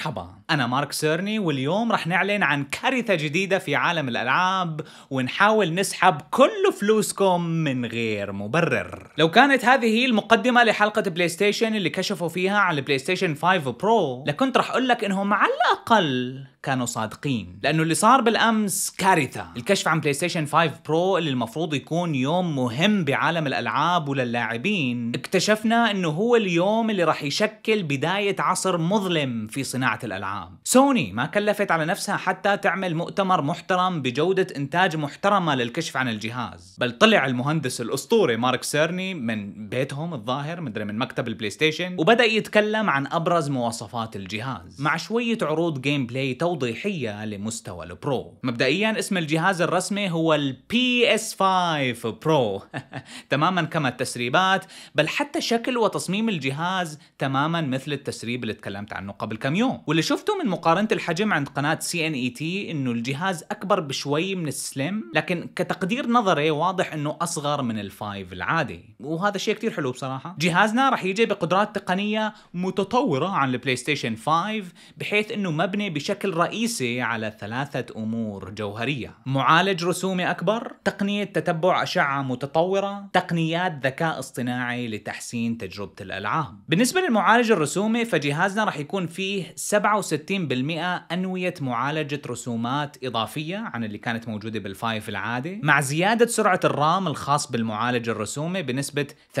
مرحبا أنا مارك سيرني واليوم رح نعلن عن كارثة جديدة في عالم الألعاب ونحاول نسحب كل فلوسكم من غير مبرر لو كانت هذه المقدمة لحلقة بلاي ستيشن اللي كشفوا فيها عن البلاي ستيشن 5 برو لكنت رح أقول لك إنهم على الأقل كانوا صادقين لانه اللي صار بالامس كارثه الكشف عن بلاي ستيشن 5 برو اللي المفروض يكون يوم مهم بعالم الالعاب وللاعبين اكتشفنا انه هو اليوم اللي راح يشكل بدايه عصر مظلم في صناعه الالعاب سوني ما كلفت على نفسها حتى تعمل مؤتمر محترم بجوده انتاج محترمه للكشف عن الجهاز بل طلع المهندس الاسطوري مارك سيرني من بيتهم الظاهر مدري من مكتب البلاي ستيشن وبدا يتكلم عن ابرز مواصفات الجهاز مع شويه عروض جيم بلاي تو توضيحية لمستوى البرو مبدئيا اسم الجهاز الرسمي هو ال PS5 Pro تماما كما التسريبات بل حتى شكل وتصميم الجهاز تماما مثل التسريب اللي تكلمت عنه قبل كم يوم واللي شفته من مقارنة الحجم عند قناة CNET انه الجهاز اكبر بشوي من السليم لكن كتقدير نظري واضح انه اصغر من الفايف العادي وهذا شيء كتير حلو بصراحة جهازنا رح يجي بقدرات تقنية متطورة عن البلاي ستيشن 5 بحيث انه مبني بشكل الرئيسي على ثلاثة أمور جوهرية معالج رسومي أكبر تقنية تتبع أشعة متطورة تقنيات ذكاء اصطناعي لتحسين تجربة الألعاب بالنسبة للمعالج الرسومي فجهازنا رح يكون فيه 67% أنوية معالجة رسومات إضافية عن اللي كانت موجودة بالفايف العادي مع زيادة سرعة الرام الخاص بالمعالج الرسومي بنسبة 28%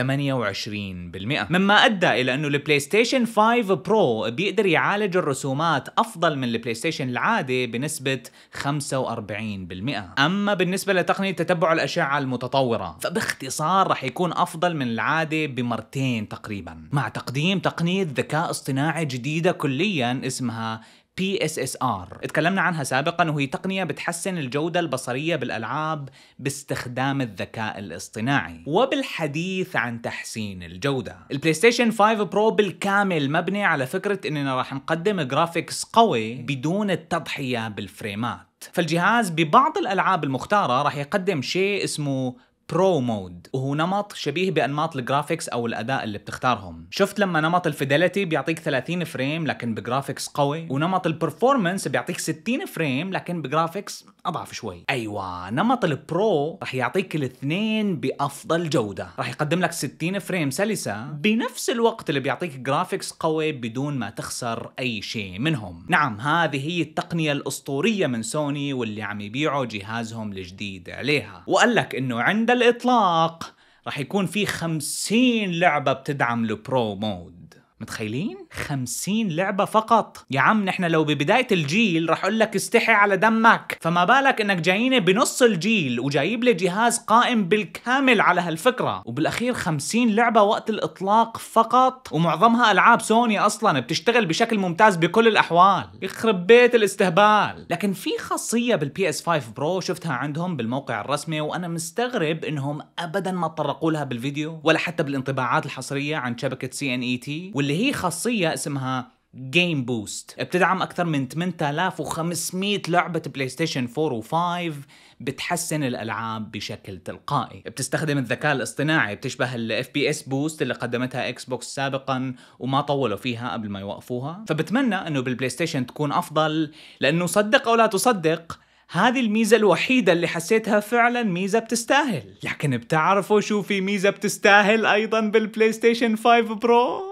مما أدى إلى أنه البلاي ستيشن 5 برو بيقدر يعالج الرسومات أفضل من البلاي ستيشن ستيشن العادي بنسبة 45% أما بالنسبة لتقنية تتبع الأشعة المتطورة فباختصار رح يكون أفضل من العادي بمرتين تقريبا مع تقديم تقنية ذكاء اصطناعي جديدة كليا اسمها PSSR تكلمنا عنها سابقا وهي تقنية بتحسن الجودة البصرية بالألعاب باستخدام الذكاء الاصطناعي وبالحديث عن تحسين الجودة البلاي ستيشن 5 برو بالكامل مبني على فكرة اننا راح نقدم جرافيكس قوي بدون التضحية بالفريمات فالجهاز ببعض الألعاب المختارة راح يقدم شيء اسمه برو مود وهو نمط شبيه بانماط الجرافيكس او الاداء اللي بتختارهم شفت لما نمط الفيداليتي بيعطيك 30 فريم لكن بجرافيكس قوي ونمط البرفورمانس بيعطيك 60 فريم لكن بجرافيكس اضعف شوي ايوه نمط البرو راح يعطيك الاثنين بافضل جوده راح يقدم لك 60 فريم سلسه بنفس الوقت اللي بيعطيك جرافيكس قوي بدون ما تخسر اي شيء منهم نعم هذه هي التقنيه الاسطوريه من سوني واللي عم يبيعوا جهازهم الجديد عليها وقال لك انه عند الاطلاق راح يكون في 50 لعبه بتدعم البرو مود متخيلين 50 لعبه فقط يا عم نحن لو ببدايه الجيل رح اقول لك استحي على دمك فما بالك انك جاييني بنص الجيل وجايب لي جهاز قائم بالكامل على هالفكره وبالاخير 50 لعبه وقت الاطلاق فقط ومعظمها العاب سوني اصلا بتشتغل بشكل ممتاز بكل الاحوال يخرب بيت الاستهبال لكن في خاصيه بالبي اس 5 برو شفتها عندهم بالموقع الرسمي وانا مستغرب انهم ابدا ما تطرقوا لها بالفيديو ولا حتى بالانطباعات الحصريه عن شبكه سي ان اي تي واللي اللي هي خاصيه اسمها جيم بوست بتدعم اكثر من 8500 لعبه بلاي ستيشن 4 و5 بتحسن الالعاب بشكل تلقائي بتستخدم الذكاء الاصطناعي بتشبه الاف بي اس بوست اللي قدمتها اكس بوكس سابقا وما طولوا فيها قبل ما يوقفوها فبتمنى انه بالبلاي ستيشن تكون افضل لانه صدق او لا تصدق هذه الميزة الوحيدة اللي حسيتها فعلا ميزة بتستاهل لكن بتعرفوا شو في ميزة بتستاهل أيضا بالبلاي ستيشن 5 برو؟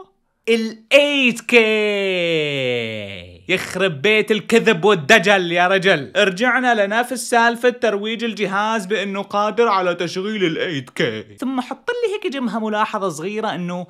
ال 8K يخرب بيت الكذب والدجل يا رجل رجعنا لنفس سالفة ترويج الجهاز بأنه قادر على تشغيل ال 8K ثم حط لي هيك جمها ملاحظة صغيرة أنه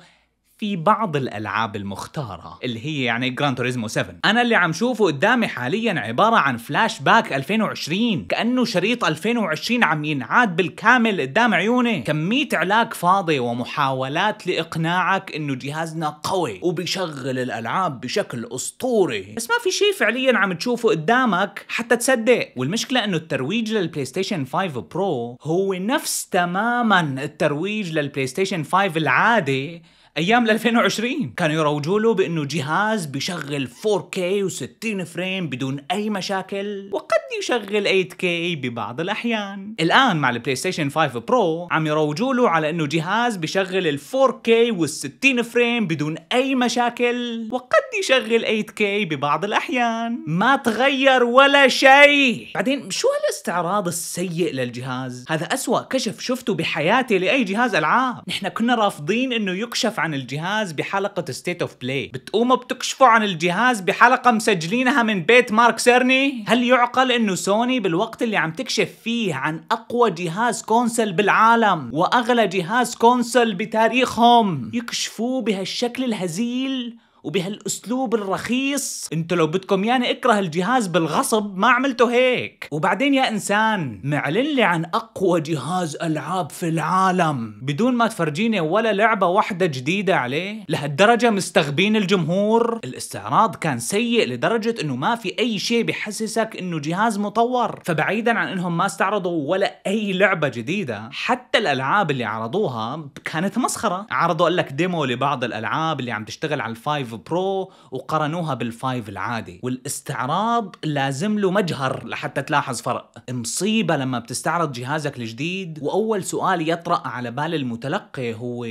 في بعض الالعاب المختاره اللي هي يعني جراند توريزمو 7 انا اللي عم شوفه قدامي حاليا عباره عن فلاش باك 2020 كانه شريط 2020 عم ينعاد بالكامل قدام عيوني كميه علاج فاضي ومحاولات لاقناعك انه جهازنا قوي وبيشغل الالعاب بشكل اسطوري بس ما في شيء فعليا عم تشوفه قدامك حتى تصدق والمشكله انه الترويج للبلاي ستيشن 5 برو هو نفس تماما الترويج للبلاي ستيشن 5 العادي ايام ال 2020 كانوا يروجوا له بانه جهاز بيشغل 4K و60 فريم بدون اي مشاكل وقد يشغل 8K ببعض الاحيان الان مع البلاي ستيشن 5 برو عم يروجوا له على انه جهاز بيشغل 4K وال60 فريم بدون اي مشاكل وقد يشغل 8K ببعض الاحيان ما تغير ولا شيء بعدين شو هالاستعراض السيء للجهاز هذا اسوا كشف شفته بحياتي لاي جهاز العاب نحن كنا رافضين انه يكشف عن عن الجهاز بحلقة ستيت اوف بلاي بتقوموا بتكشفوا عن الجهاز بحلقة مسجلينها من بيت مارك سيرني هل يعقل انه سوني بالوقت اللي عم تكشف فيه عن اقوى جهاز كونسل بالعالم واغلى جهاز كونسل بتاريخهم يكشفوه بهالشكل الهزيل وبهالاسلوب الرخيص انتوا لو بدكم يعني اكره الجهاز بالغصب ما عملته هيك وبعدين يا انسان معلن لي عن اقوى جهاز العاب في العالم بدون ما تفرجيني ولا لعبه واحده جديده عليه لهالدرجه مستغبين الجمهور الاستعراض كان سيء لدرجه انه ما في اي شيء بحسسك انه جهاز مطور فبعيدا عن انهم ما استعرضوا ولا اي لعبه جديده حتى الالعاب اللي عرضوها كانت مسخره عرضوا لك ديمو لبعض الالعاب اللي عم تشتغل على الفايف 5 برو وقارنوها بال5 العادي والاستعراض لازم له مجهر لحتى تلاحظ فرق مصيبه لما بتستعرض جهازك الجديد واول سؤال يطرأ على بال المتلقي هو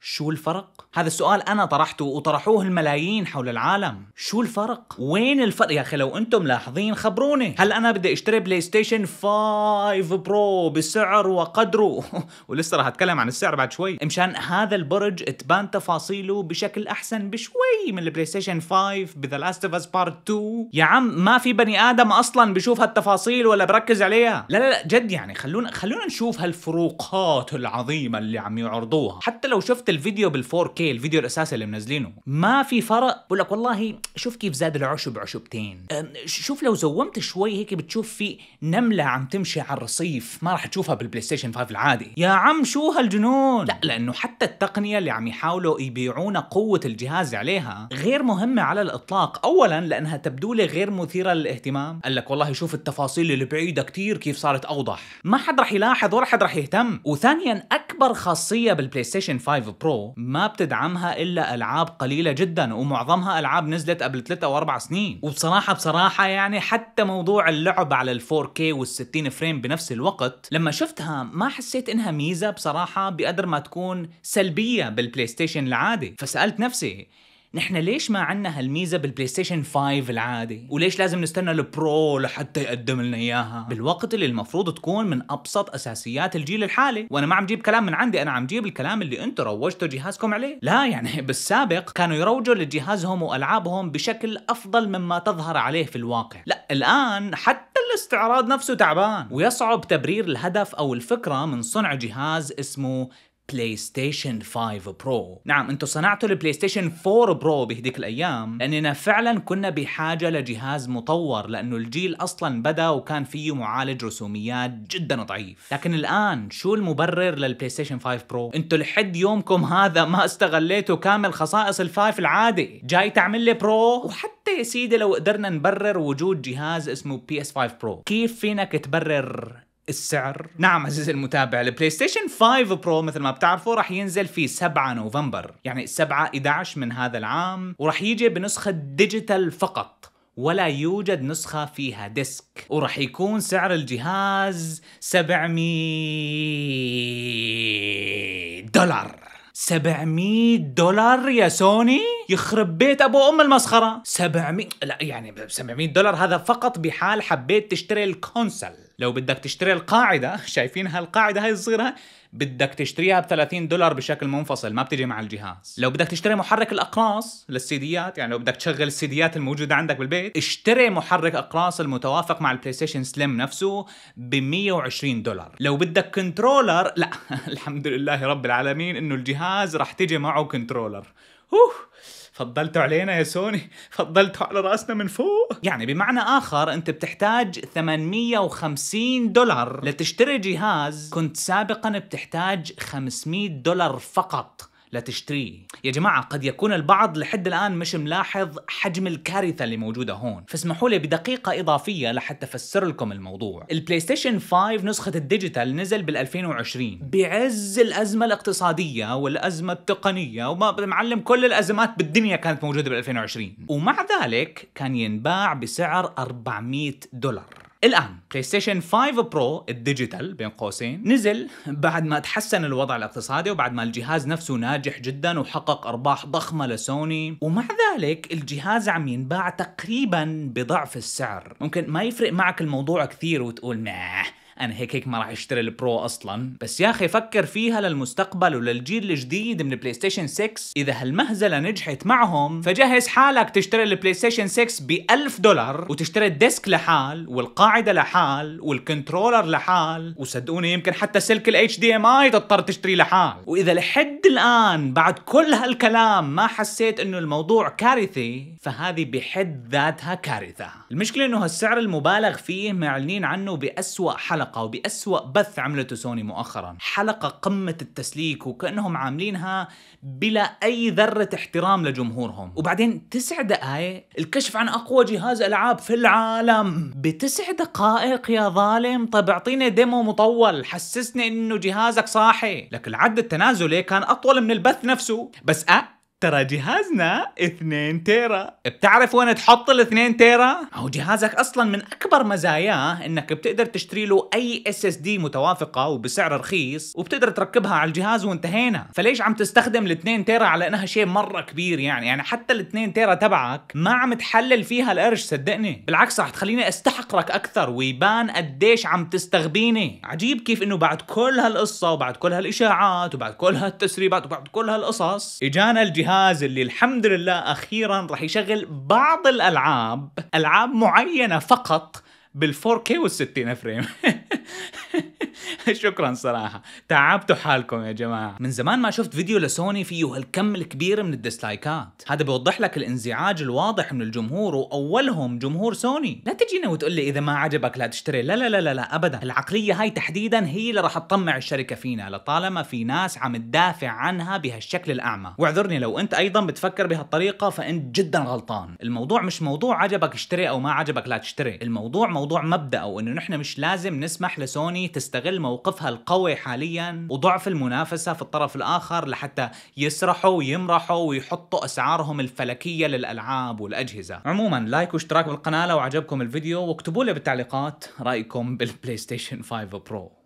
شو الفرق هذا السؤال انا طرحته وطرحوه الملايين حول العالم شو الفرق وين الفرق يا اخي لو انتم ملاحظين خبروني هل انا بدي اشتري بلاي ستيشن 5 برو بسعر وقدره ولسه راح اتكلم عن السعر بعد شوي مشان هذا البرج تبان تفاصيله بشكل احسن بشوي من البلاي ستيشن 5 بذا لاست اوف اس بارت 2 يا عم ما في بني ادم اصلا بشوف هالتفاصيل ولا بركز عليها لا لا لا جد يعني خلونا خلونا نشوف هالفروقات العظيمه اللي عم يعرضوها حتى لو شفت الفيديو بال4 k 4K الفيديو الاساسي اللي منزلينه ما في فرق بقول لك والله شوف كيف زاد العشب عشبتين شوف لو زومت شوي هيك بتشوف في نمله عم تمشي على الرصيف ما راح تشوفها بالبلاي ستيشن 5 العادي يا عم شو هالجنون لا لانه حتى التقنيه اللي عم يحاولوا يبيعونا قوه الجهاز عليها غير مهمه على الاطلاق اولا لانها تبدو لي غير مثيره للاهتمام قال لك والله شوف التفاصيل اللي بعيده كتير كيف صارت اوضح ما حد راح يلاحظ ولا حد راح يهتم وثانيا اكبر خاصيه بالبلاي ستيشن 5 برو ما بتد تدعمها الا العاب قليله جدا ومعظمها العاب نزلت قبل 3 او 4 سنين وبصراحه بصراحه يعني حتى موضوع اللعب على ال 4K وال 60 فريم بنفس الوقت لما شفتها ما حسيت انها ميزه بصراحه بقدر ما تكون سلبيه بالبلاي ستيشن العادي فسالت نفسي نحن ليش ما عندنا هالميزه بالبلاي ستيشن 5 العادي وليش لازم نستنى البرو لحتى يقدم لنا اياها بالوقت اللي المفروض تكون من ابسط اساسيات الجيل الحالي وانا ما عم جيب كلام من عندي انا عم جيب الكلام اللي انتم روجتوا جهازكم عليه لا يعني بالسابق كانوا يروجوا لجهازهم والعابهم بشكل افضل مما تظهر عليه في الواقع لا الان حتى الاستعراض نفسه تعبان ويصعب تبرير الهدف او الفكره من صنع جهاز اسمه بلاي ستيشن 5 برو نعم انتم صنعتوا البلاي ستيشن 4 برو بهديك الايام لاننا فعلا كنا بحاجه لجهاز مطور لانه الجيل اصلا بدا وكان فيه معالج رسوميات جدا ضعيف لكن الان شو المبرر للبلاي ستيشن 5 برو انتم لحد يومكم هذا ما استغليتوا كامل خصائص الفايف العادي جاي تعمل لي برو وحتى يا سيدي لو قدرنا نبرر وجود جهاز اسمه بي اس 5 برو كيف فينك تبرر السعر نعم عزيزي المتابع البلاي ستيشن 5 برو مثل ما بتعرفوا راح ينزل في 7 نوفمبر يعني 7 11 من هذا العام وراح يجي بنسخة ديجيتال فقط ولا يوجد نسخة فيها ديسك وراح يكون سعر الجهاز 700 دولار 700 دولار يا سوني يخرب بيت ابو ام المسخره 700 لا يعني 700 دولار هذا فقط بحال حبيت تشتري الكونسل لو بدك تشتري القاعده شايفين هالقاعده هاي الصغيره بدك تشتريها ب 30 دولار بشكل منفصل ما بتجي مع الجهاز لو بدك تشتري محرك الاقراص للسيديات يعني لو بدك تشغل السيديات الموجوده عندك بالبيت اشتري محرك اقراص المتوافق مع البلاي ستيشن سليم نفسه ب 120 دولار لو بدك كنترولر لا الحمد لله رب العالمين انه الجهاز رح تجي معه كنترولر أوه. فضلتوا علينا يا سوني فضلتوا على راسنا من فوق يعني بمعنى اخر انت بتحتاج 850 دولار لتشتري جهاز كنت سابقا بتحتاج 500 دولار فقط لتشتريه يا جماعة قد يكون البعض لحد الآن مش ملاحظ حجم الكارثة اللي موجودة هون فاسمحوا لي بدقيقة إضافية لحتى أفسر لكم الموضوع البلاي ستيشن 5 نسخة الديجيتال نزل بال2020 بعز الأزمة الاقتصادية والأزمة التقنية وما معلم كل الأزمات بالدنيا كانت موجودة بال2020 ومع ذلك كان ينباع بسعر 400 دولار الآن بلاي ستيشن 5 برو الديجيتال بين قوسين نزل بعد ما تحسن الوضع الاقتصادي وبعد ما الجهاز نفسه ناجح جدا وحقق أرباح ضخمة لسوني ومع ذلك الجهاز عم ينباع تقريبا بضعف السعر ممكن ما يفرق معك الموضوع كثير وتقول ماه انا هيك هيك ما راح اشتري البرو اصلا بس يا اخي فكر فيها للمستقبل وللجيل الجديد من بلاي ستيشن 6 اذا هالمهزله نجحت معهم فجهز حالك تشتري البلاي ستيشن 6 ب 1000 دولار وتشتري الديسك لحال والقاعده لحال والكنترولر لحال وصدقوني يمكن حتى سلك الاتش دي ام اي تضطر تشتري لحال واذا لحد الان بعد كل هالكلام ما حسيت انه الموضوع كارثي فهذه بحد ذاتها كارثه المشكله انه هالسعر المبالغ فيه معلنين عنه باسوا حلقه حلقة وبأسوأ بث عملته سوني مؤخرا حلقة قمة التسليك وكأنهم عاملينها بلا أي ذرة احترام لجمهورهم وبعدين تسع دقايق الكشف عن أقوى جهاز ألعاب في العالم بتسع دقائق يا ظالم طب اعطيني ديمو مطول حسسني انه جهازك صاحي لك العد التنازلي كان اطول من البث نفسه بس أه ترى جهازنا 2 تيرا بتعرف وين تحط ال 2 تيرا؟ هو جهازك اصلا من اكبر مزاياه انك بتقدر تشتري له اي اس اس دي متوافقه وبسعر رخيص وبتقدر تركبها على الجهاز وانتهينا، فليش عم تستخدم ال 2 تيرا على انها شيء مره كبير يعني، يعني حتى ال 2 تيرا تبعك ما عم تحلل فيها القرش صدقني، بالعكس رح تخليني استحقرك اكثر ويبان قديش عم تستغبيني، عجيب كيف انه بعد كل هالقصه وبعد كل هالاشاعات وبعد كل هالتسريبات وبعد كل هالقصص اجانا الجهاز الجهاز اللي الحمد لله اخيرا راح يشغل بعض الالعاب العاب معينه فقط بال 4K وال 60 فريم شكرا صراحة تعبتوا حالكم يا جماعة من زمان ما شفت فيديو لسوني فيه هالكم الكبير من الديسلايكات هذا بيوضح لك الانزعاج الواضح من الجمهور وأولهم جمهور سوني لا تجينا وتقول لي إذا ما عجبك لا تشتري لا لا لا لا, لا أبدا العقلية هاي تحديدا هي اللي راح تطمع الشركة فينا لطالما في ناس عم تدافع عنها بهالشكل الأعمى واعذرني لو أنت أيضا بتفكر بهالطريقة فأنت جدا غلطان الموضوع مش موضوع عجبك اشتري أو ما عجبك لا تشتري الموضوع موضوع مبدأ أو أنه نحن مش لازم نسمح لسوني تستغل موقفها القوي حاليا وضعف المنافسة في الطرف الآخر لحتى يسرحوا ويمرحوا ويحطوا أسعارهم الفلكية للألعاب والأجهزة عموما لايك واشتراك بالقناة لو عجبكم الفيديو واكتبوا لي بالتعليقات رأيكم بالبلاي ستيشن 5 برو